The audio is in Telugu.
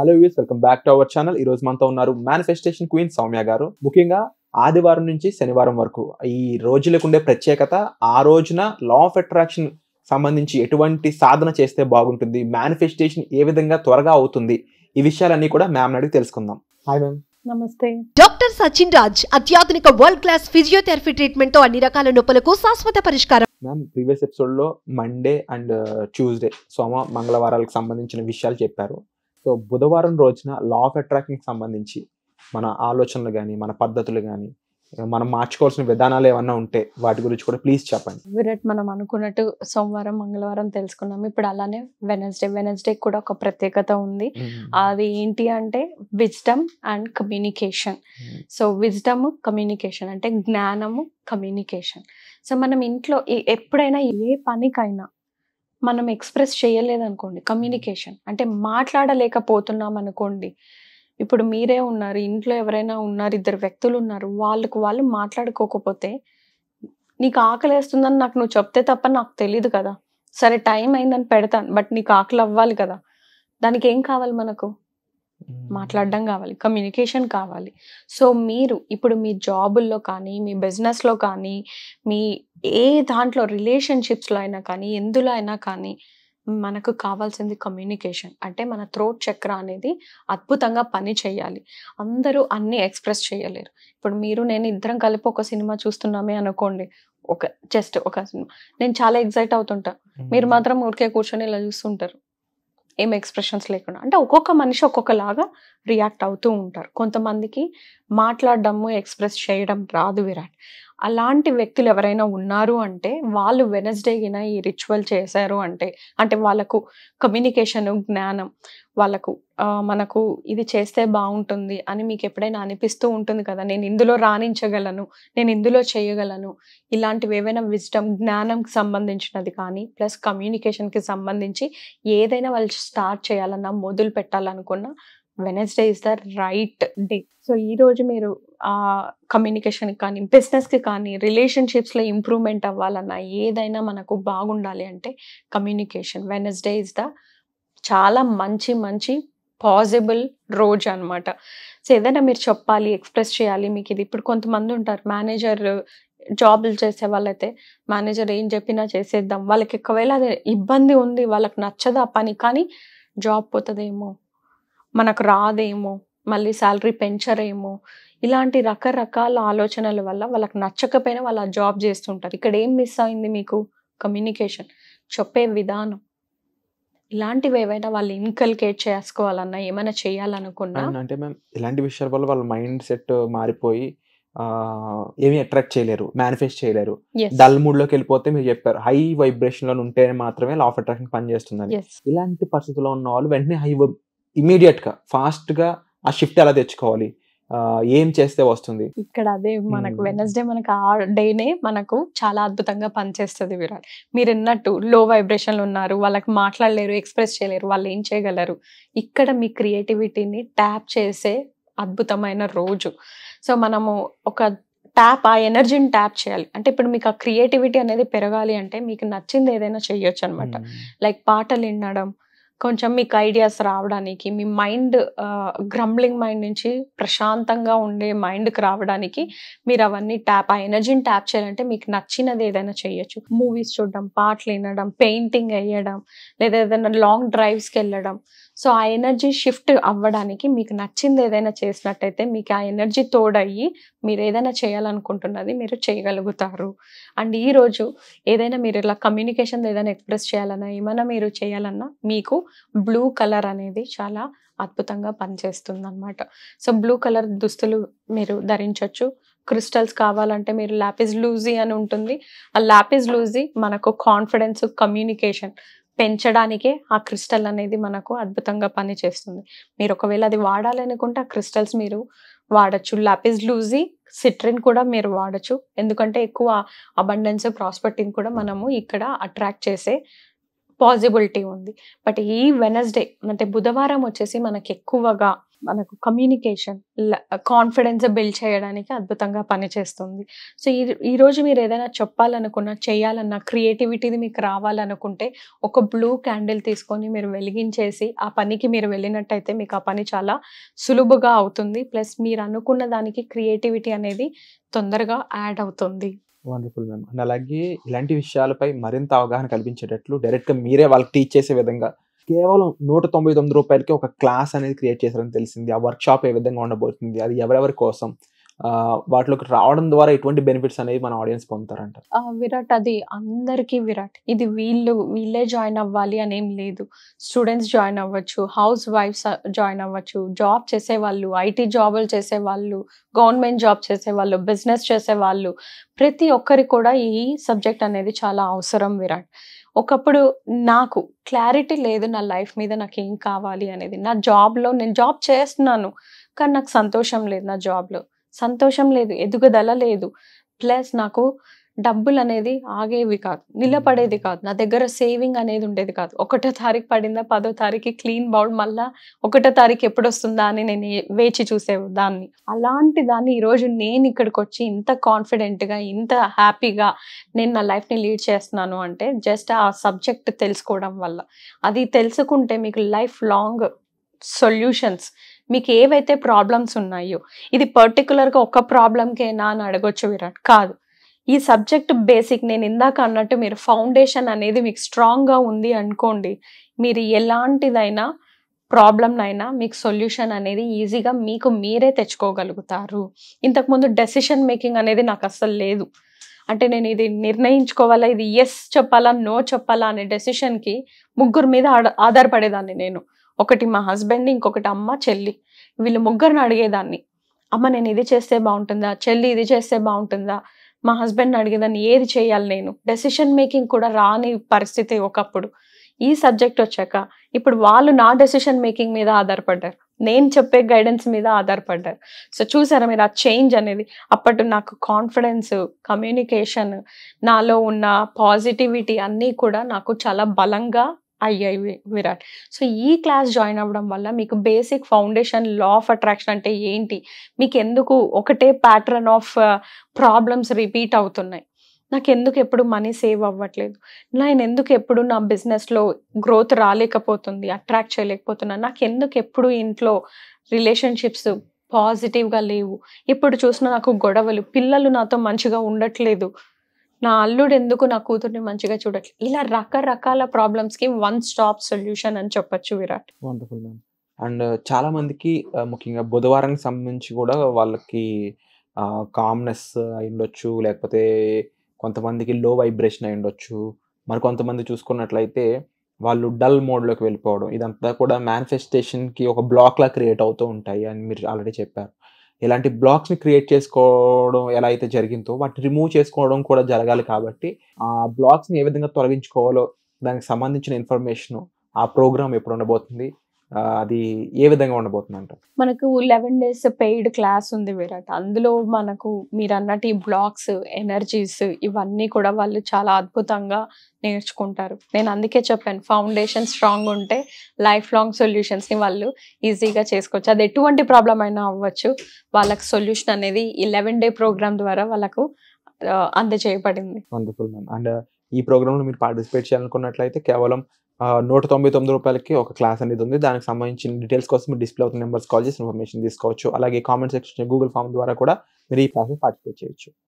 Hello views welcome back to our channel ఈ రోజు మనతో ఉన్నారు మేనిఫెస్టేషన్ క్వీన్ సౌమ్య గారు ముఖ్యంగా ఆదివారం నుంచి శనివారం వరకు ఈ రోజులకు ఉండే ప్రత్యేకత ఆ రోజున లా ఆఫ్ అట్రాక్షన్ సంబంధించి ఎటువంటి సాధన చేస్తే బాగుంటుంది మేనిఫెస్టేషన్ ఏ విధంగా త్వరగా అవుతుంది ఈ విషయాలన్నీ కూడా మ్యామ్ అడిగి తెలుసుకుందాం హాయ్ మ్యామ్ నమస్తే డాక్టర్ సచిన్ రాజ్ అత్యాధునిక వరల్డ్ క్లాస్ ఫిజియోథెరపీ ట్రీట్మెంట్ తో అన్ని రకాల నొప్పులకు శాశ్వత పరిష్కారం మ్యామ్ ప్రీవియస్ ఎపిసోడ్ లో మండే అండ్ ట్యూస్డే సోమ మంగళవారాలకు సంబంధించిన విషయాలు చెప్పారు సో బుధవారం రోజున లా ఆఫ్ అట్రాక్షన్కి సంబంధించి మన ఆలోచనలు కానీ మన పద్ధతులు కానీ మనం మార్చుకోవాల్సిన విధానాలు ఏమన్నా ఉంటే వాటి గురించి కూడా ప్లీజ్ చెప్పండి విరాట్ మనం అనుకున్నట్టు సోమవారం మంగళవారం తెలుసుకున్నాం ఇప్పుడు అలానే వెనస్డే వెనస్డే కూడా ఒక ప్రత్యేకత ఉంది hmm. అది ఏంటి అంటే wisdom and communication so wisdom communication అంటే జ్ఞానము కమ్యూనికేషన్ సో మనం ఇంట్లో ఎప్పుడైనా ఏ పనికైనా మనం ఎక్స్ప్రెస్ చేయలేదనుకోండి కమ్యూనికేషన్ అంటే మాట్లాడలేకపోతున్నాం అనుకోండి ఇప్పుడు మీరే ఉన్నారు ఇంట్లో ఎవరైనా ఉన్నారు ఇద్దరు వ్యక్తులు ఉన్నారు వాళ్ళకు వాళ్ళు మాట్లాడుకోకపోతే నీకు ఆకలి వేస్తుందని నాకు నువ్వు చెప్తే తప్ప నాకు తెలియదు కదా సరే టైం అయిందని పెడతాను బట్ నీకు ఆకలి అవ్వాలి కదా దానికి ఏం కావాలి మనకు మాట్లాడడం కావాలి కమ్యూనికేషన్ కావాలి సో మీరు ఇప్పుడు మీ జాబుల్లో కానీ మీ బిజినెస్లో కానీ మీ ఏ దాంట్లో రిలేషన్షిప్స్లో అయినా కానీ ఎందులో అయినా కానీ మనకు కావాల్సింది కమ్యూనికేషన్ అంటే మన థ్రోట్ చక్ర అనేది అద్భుతంగా పని చేయాలి అందరూ అన్నీ ఎక్స్ప్రెస్ చేయలేరు ఇప్పుడు మీరు నేను ఇద్దరం కలిపి ఒక సినిమా చూస్తున్నామే అనుకోండి ఒక జస్ట్ ఒక సినిమా నేను చాలా ఎగ్జైట్ అవుతుంటాను మీరు మాత్రం ఊరికే కూర్చొని ఇలా చూస్తుంటారు ఏం ఎక్స్ప్రెషన్స్ లేకుండా అంటే ఒక్కొక్క మనిషి ఒక్కొక్కలాగా రియాక్ట్ అవుతూ ఉంటారు కొంతమందికి మాట్లాడడము ఎక్స్ప్రెస్ చేయడం రాదు విరాట్ అలాంటి వ్యక్తులు ఎవరైనా ఉన్నారు అంటే వాళ్ళు వెనస్డే వెనస్డేగిన ఈ రిచువల్ చేశారు అంటే అంటే వాళ్ళకు కమ్యూనికేషన్ జ్ఞానం వాళ్ళకు మనకు ఇది చేస్తే బాగుంటుంది అని మీకు ఎప్పుడైనా అనిపిస్తూ ఉంటుంది కదా నేను ఇందులో రాణించగలను నేను ఇందులో చేయగలను ఇలాంటివి ఏవైనా విజ్డమ్ జ్ఞానంకి సంబంధించినది కానీ ప్లస్ కమ్యూనికేషన్కి సంబంధించి ఏదైనా వాళ్ళు స్టార్ట్ చేయాలన్నా మొదలు పెట్టాలనుకున్న Wednesday is the right day so ఈరోజు మీరు మీరు కమ్యూనికేషన్కి కానీ బిజినెస్కి కానీ రిలేషన్షిప్స్లో ఇంప్రూవ్మెంట్ అవ్వాలన్నా ఏదైనా మనకు బాగుండాలి అంటే కమ్యూనికేషన్ వెనస్డే ఇస్ ద చాలా మంచి మంచి పాసిబుల్ రోజు అనమాట సో ఏదైనా మీరు చెప్పాలి ఎక్స్ప్రెస్ చేయాలి మీకు ఇది ఇప్పుడు కొంతమంది ఉంటారు మేనేజర్ జాబులు చేసే వాళ్ళైతే మేనేజర్ ఏం చెప్పినా చేసేద్దాం వాళ్ళకి ఒకవేళ అది ఇబ్బంది ఉంది వాళ్ళకి నచ్చదు ఆ పని కానీ జాబ్ పోతుందేమో మనకు రాదేమో మళ్ళీ శాలరీ పెంచరేమో ఇలాంటి రకరకాల ఆలోచనల వల్ల వాళ్ళకి నచ్చకపోయినా వాళ్ళు ఆ జాబ్ చేస్తుంటారు ఇక్కడ ఏం మిస్ అయింది మీకు కమ్యూనికేషన్ చెప్పే విధానం ఇలాంటివి ఏవైనా వాళ్ళు ఇన్కల్కేట్ చేసుకోవాలన్నా ఏమైనా చేయాలనుకున్నా అంటే మేము ఇలాంటి విషయాల వల్ల వాళ్ళ మైండ్ సెట్ మారిపోయి ఏమి అట్రాక్ట్ చేయలేరు మేనిఫెస్ట్ చేయలేరు డల్ మూడ్ లోకి వెళ్ళిపోతే మీరు చెప్పారు హై వైబ్రేషన్ లో ఉంటే మాత్రమే లా ఆఫ్ అట్రాక్షన్ పనిచేస్తుందని ఇలాంటి పరిస్థితుల్లో ఉన్న వాళ్ళు వెంటనే హై ఇమీడియట్ గా ఫాస్ట్ గా ఆ షిఫ్ట్ ఎలా తెచ్చుకోవాలి ఏం చేస్తే వస్తుంది ఇక్కడ అదే మనకు వెనస్డే మనకు ఆ డేనే మనకు చాలా అద్భుతంగా పనిచేస్తుంది విరాట్ మీరు ఎన్నట్టు లో వైబ్రేషన్లు ఉన్నారు వాళ్ళకి మాట్లాడలేరు ఎక్స్ప్రెస్ చేయలేరు వాళ్ళు ఏం చేయగలరు ఇక్కడ మీ క్రియేటివిటీని ట్యాప్ చేసే అద్భుతమైన రోజు సో మనము ఒక ట్యాప్ ఆ ఎనర్జీని ట్యాప్ చేయాలి అంటే ఇప్పుడు మీకు ఆ క్రియేటివిటీ అనేది పెరగాలి అంటే మీకు నచ్చింది ఏదైనా చెయ్యొచ్చు అనమాట లైక్ పాటలు వినడం కొంచెం మీకు ఐడియాస్ రావడానికి మీ మైండ్ గ్రంబ్లింగ్ మైండ్ నుంచి ప్రశాంతంగా ఉండే మైండ్కి రావడానికి మీరు అవన్నీ ట్యాప్ ఆ ఎనర్జీని ట్యాప్ చేయాలంటే మీకు నచ్చినది ఏదైనా చేయొచ్చు మూవీస్ చూడడం పాటలు వినడం పెయింటింగ్ వేయడం లేదా ఏదైనా లాంగ్ డ్రైవ్స్కి వెళ్ళడం సో ఆ ఎనర్జీ షిఫ్ట్ అవ్వడానికి మీకు నచ్చింది ఏదైనా చేసినట్టయితే మీకు ఆ ఎనర్జీ తోడయ్యి మీరు ఏదైనా చేయాలనుకుంటున్నది మీరు చేయగలుగుతారు అండ్ ఈరోజు ఏదైనా మీరు ఇలా కమ్యూనికేషన్ ఏదైనా ఎక్స్ప్రెస్ చేయాలన్నా ఏమైనా మీరు చేయాలన్నా మీకు బ్లూ కలర్ అనేది చాలా అద్భుతంగా పనిచేస్తుంది అనమాట సో బ్లూ కలర్ దుస్తులు మీరు ధరించవచ్చు క్రిస్టల్స్ కావాలంటే మీరు ల్యాపిస్ లూజీ అని ఉంటుంది ఆ ల్యాపిస్ లూజీ మనకు కాన్ఫిడెన్స్ కమ్యూనికేషన్ పెంచడానికే ఆ క్రిస్టల్ అనేది మనకు అద్భుతంగా పనిచేస్తుంది మీరు ఒకవేళ అది వాడాలనుకుంటే ఆ క్రిస్టల్స్ మీరు వాడచ్చు లాపిస్ లూజీ సిట్రిన్ కూడా మీరు వాడచ్చు ఎందుకంటే ఎక్కువ అబండెన్స్ ప్రాస్పెక్టింగ్ కూడా మనము ఇక్కడ అట్రాక్ట్ చేసే పాసిబిలిటీ ఉంది బట్ ఈ వెనస్డే అంటే బుధవారం వచ్చేసి మనకి ఎక్కువగా మనకు కమ్యూనికేషన్ కాన్ఫిడెన్స్ బిల్డ్ చేయడానికి అద్భుతంగా పనిచేస్తుంది సో ఈ ఈరోజు మీరు ఏదైనా చెప్పాలనుకున్నా చేయాలన్నా క్రియేటివిటీది మీకు రావాలనుకుంటే ఒక బ్లూ క్యాండిల్ తీసుకొని మీరు వెలిగించేసి ఆ పనికి మీరు వెళ్ళినట్టయితే మీకు ఆ పని చాలా సులువుగా అవుతుంది ప్లస్ మీరు అనుకున్న దానికి క్రియేటివిటీ అనేది తొందరగా యాడ్ అవుతుంది వండర్ఫుల్ మ్యామ్ అలాగే ఇలాంటి విషయాలపై మరింత అవగాహన కల్పించేటట్లు డైరెక్ట్గా మీరే వాళ్ళకి టీచ్ చేసే విధంగా కేవలం నూట తొంభై తొమ్మిది రూపాయలకి ఒక క్లాస్ అనేది క్రియేట్ చేశారని తెలిసింది ఆ వర్క్షాప్ ఏ విధంగా ఉండబోతుంది అది ఎవరెవరి కోసం వాటిలోకి రావడం ద్వారా ఎటువంటి బెనిఫిట్స్ అనేవి మన ఆడియన్స్ పొందుతారంట విరాట్ అది అందరికీ విరాట్ ఇది వీళ్ళు వీళ్ళే జాయిన్ అవ్వాలి అని ఏం లేదు స్టూడెంట్స్ జాయిన్ అవ్వచ్చు హౌస్ వైఫ్స్ జాయిన్ అవ్వచ్చు జాబ్ చేసేవాళ్ళు ఐటీ జాబులు చేసేవాళ్ళు గవర్నమెంట్ జాబ్ చేసేవాళ్ళు బిజినెస్ చేసేవాళ్ళు ప్రతి ఒక్కరికి కూడా ఈ సబ్జెక్ట్ అనేది చాలా అవసరం విరాట్ ఒకప్పుడు నాకు క్లారిటీ లేదు నా లైఫ్ మీద నాకు ఏం కావాలి అనేది నా జాబ్లో నేను జాబ్ చేస్తున్నాను కానీ నాకు సంతోషం లేదు నా జాబ్లో సంతోషం లేదు ఎదుగుదల లేదు ప్లస్ నాకు డబ్బులు అనేది ఆగేవి కాదు నిలబడేది కాదు నా దగ్గర సేవింగ్ అనేది ఉండేది కాదు ఒకటో తారీఖు పడిందా పదో తారీఖు క్లీన్ బౌల్ మళ్ళా ఒకటో తారీఖు ఎప్పుడు వస్తుందా అని నేను వేచి చూసే దాన్ని అలాంటి దాన్ని ఈరోజు నేను ఇక్కడికి వచ్చి ఇంత కాన్ఫిడెంట్గా ఇంత హ్యాపీగా నేను నా లైఫ్ని లీడ్ చేస్తున్నాను అంటే జస్ట్ ఆ సబ్జెక్ట్ తెలుసుకోవడం వల్ల అది తెలుసుకుంటే మీకు లైఫ్ లాంగ్ సొల్యూషన్స్ మీకు ఏవైతే ప్రాబ్లమ్స్ ఉన్నాయో ఇది పర్టికులర్గా ఒక ప్రాబ్లంకేనా అని అడగొచ్చు విరాట్ కాదు ఈ సబ్జెక్ట్ బేసిక్ నేను ఇందాక అన్నట్టు మీరు ఫౌండేషన్ అనేది మీకు స్ట్రాంగ్గా ఉంది అనుకోండి మీరు ఎలాంటిదైనా ప్రాబ్లంనైనా మీకు సొల్యూషన్ అనేది ఈజీగా మీకు మీరే తెచ్చుకోగలుగుతారు ఇంతకుముందు డెసిషన్ మేకింగ్ అనేది నాకు అస్సలు లేదు అంటే నేను ఇది నిర్ణయించుకోవాలా ఇది ఎస్ చెప్పాలా నో చెప్పాలా అనే డెసిషన్కి ముగ్గురు మీద ఆధారపడేదాన్ని నేను ఒకటి మా హస్బెండ్ ఇంకొకటి అమ్మ చెల్లి వీళ్ళు ముగ్గురిని అడిగేదాన్ని అమ్మ నేను ఇది చేస్తే బాగుంటుందా చెల్లి ఇది చేస్తే బాగుంటుందా మా హస్బెండ్ అడిగేదాన్ని ఏది చేయాలి నేను డెసిషన్ మేకింగ్ కూడా రాని పరిస్థితి ఒకప్పుడు ఈ సబ్జెక్ట్ వచ్చాక ఇప్పుడు వాళ్ళు నా డెసిషన్ మేకింగ్ మీద ఆధారపడ్డారు నేను చెప్పే గైడెన్స్ మీద ఆధారపడ్డారు సో చూసారా మీరు ఆ చేంజ్ అనేది అప్పటి నాకు కాన్ఫిడెన్స్ కమ్యూనికేషన్ నాలో ఉన్న పాజిటివిటీ అన్నీ కూడా నాకు చాలా బలంగా ఐఐ విరాట్ సో ఈ క్లాస్ జాయిన్ అవ్వడం వల్ల మీకు basic foundation law of attraction అంటే ఏంటి మీకు ఎందుకు ఒకటే ప్యాటర్న్ ఆఫ్ ప్రాబ్లమ్స్ రిపీట్ అవుతున్నాయి నాకు ఎందుకు ఎప్పుడు మనీ సేవ్ అవ్వట్లేదు నేను ఎందుకు ఎప్పుడు నా బిజినెస్లో గ్రోత్ రాలేకపోతుంది అట్రాక్ట్ చేయలేకపోతున్నా నాకు ఎందుకు ఎప్పుడు ఇంట్లో రిలేషన్షిప్స్ పాజిటివ్గా లేవు ఇప్పుడు చూసిన నాకు గొడవలు పిల్లలు నాతో మంచిగా ఉండట్లేదు నా అల్లుడు ఎందుకు నా కూతుర్ని మంచిగా చూడట్లేదు ఇలా రకరకాల ప్రాబ్లమ్స్ కి వన్ స్టాప్ సొల్యూషన్ అని చెప్పొచ్చు విరాట్ వండర్ఫుల్ మ్యామ్ అండ్ చాలా మందికి uh, ముఖ్యంగా బుధవారానికి సంబంధించి కూడా వాళ్ళకి కామ్నెస్ అయి ఉండొచ్చు లేకపోతే కొంతమందికి లో వైబ్రేషన్ అయి ఉండొచ్చు మరి కొంతమంది చూసుకున్నట్లయితే వాళ్ళు డల్ మోడ్లోకి వెళ్ళిపోవడం ఇదంతా కూడా మేనిఫెస్టేషన్కి ఒక బ్లాక్లా క్రియేట్ అవుతూ ఉంటాయి అని మీరు ఆల్రెడీ చెప్పారు ఇలాంటి బ్లాక్స్ని క్రియేట్ చేసుకోవడం ఎలా అయితే జరిగిందో వాటిని రిమూవ్ చేసుకోవడం కూడా జరగాలి కాబట్టి ఆ బ్లాక్స్ని ఏ విధంగా తొలగించుకోవాలో దానికి సంబంధించిన ఇన్ఫర్మేషను ఆ ప్రోగ్రామ్ ఎప్పుడు ఉండబోతుంది అది ఏ విధంగా ఉండబోతుందంట మనకు లెవెన్ డేస్ పెయిడ్ క్లాస్ ఉంది విరాట్ అందులో మనకు మీరు అన్నట్టు ఈ బ్లాక్స్ ఎనర్జీస్ ఇవన్నీ కూడా వాళ్ళు చాలా అద్భుతంగా నేర్చుకుంటారు నేను అందుకే చెప్పాను ఫౌండేషన్ స్ట్రాంగ్ ఉంటే లైఫ్ లాంగ్ సొల్యూషన్స్ని వాళ్ళు ఈజీగా చేసుకోవచ్చు అది ఎటువంటి ప్రాబ్లం అయినా అవ్వచ్చు వాళ్ళకి సొల్యూషన్ అనేది ఈ లెవెన్ డే ప్రోగ్రామ్ ద్వారా వాళ్ళకు అందజేయబడింది వండర్ఫుల్ మ్యామ్ అండ్ ఈ ప్రోగ్రాంలో మీరు పార్టిసిపేట్ చేయాలనుకున్నట్లయితే కేవలం నూట తొంభై తొమ్మిది రూపాయలకి ఒక క్లాస్ అనేది ఉంది దానికి సంబంధించిన డీటెయిల్స్ కోసం డిస్ప్లే అవుతున్న నెంబర్స్ కాల్ చేసి ఇన్ఫర్మేషన్ తీసుకోవచ్చు అలాగే కామెంట్ సెక్షన్ గూగుల్ ఫామ్ ద్వారా కూడా మీరు ఈ క్లాస్ని పార్టిసిపేట్ చేయొచ్చు